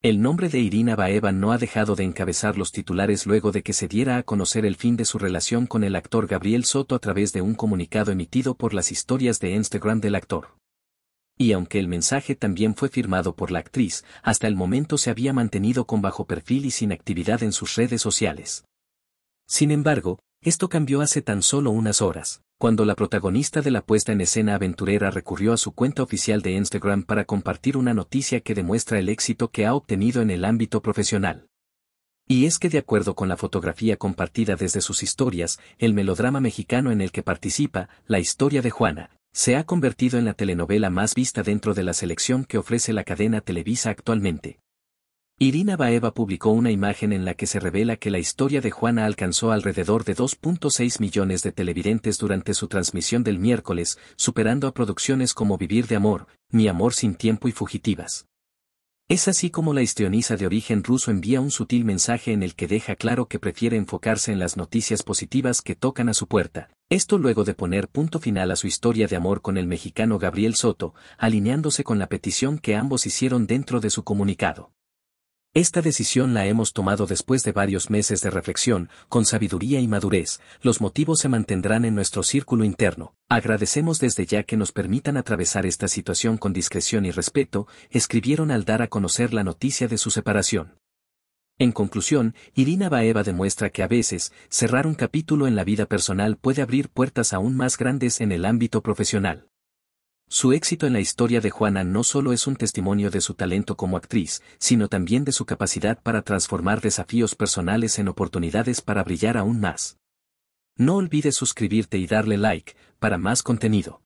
El nombre de Irina Baeva no ha dejado de encabezar los titulares luego de que se diera a conocer el fin de su relación con el actor Gabriel Soto a través de un comunicado emitido por las historias de Instagram del actor. Y aunque el mensaje también fue firmado por la actriz, hasta el momento se había mantenido con bajo perfil y sin actividad en sus redes sociales. Sin embargo, esto cambió hace tan solo unas horas cuando la protagonista de la puesta en escena aventurera recurrió a su cuenta oficial de Instagram para compartir una noticia que demuestra el éxito que ha obtenido en el ámbito profesional. Y es que de acuerdo con la fotografía compartida desde sus historias, el melodrama mexicano en el que participa, la historia de Juana, se ha convertido en la telenovela más vista dentro de la selección que ofrece la cadena Televisa actualmente. Irina Baeva publicó una imagen en la que se revela que la historia de Juana alcanzó alrededor de 2.6 millones de televidentes durante su transmisión del miércoles, superando a producciones como Vivir de Amor, Mi Amor sin Tiempo y Fugitivas. Es así como la histrionisa de origen ruso envía un sutil mensaje en el que deja claro que prefiere enfocarse en las noticias positivas que tocan a su puerta, esto luego de poner punto final a su historia de amor con el mexicano Gabriel Soto, alineándose con la petición que ambos hicieron dentro de su comunicado. Esta decisión la hemos tomado después de varios meses de reflexión, con sabiduría y madurez, los motivos se mantendrán en nuestro círculo interno. Agradecemos desde ya que nos permitan atravesar esta situación con discreción y respeto, escribieron al dar a conocer la noticia de su separación. En conclusión, Irina Baeva demuestra que a veces, cerrar un capítulo en la vida personal puede abrir puertas aún más grandes en el ámbito profesional. Su éxito en la historia de Juana no solo es un testimonio de su talento como actriz, sino también de su capacidad para transformar desafíos personales en oportunidades para brillar aún más. No olvides suscribirte y darle like, para más contenido.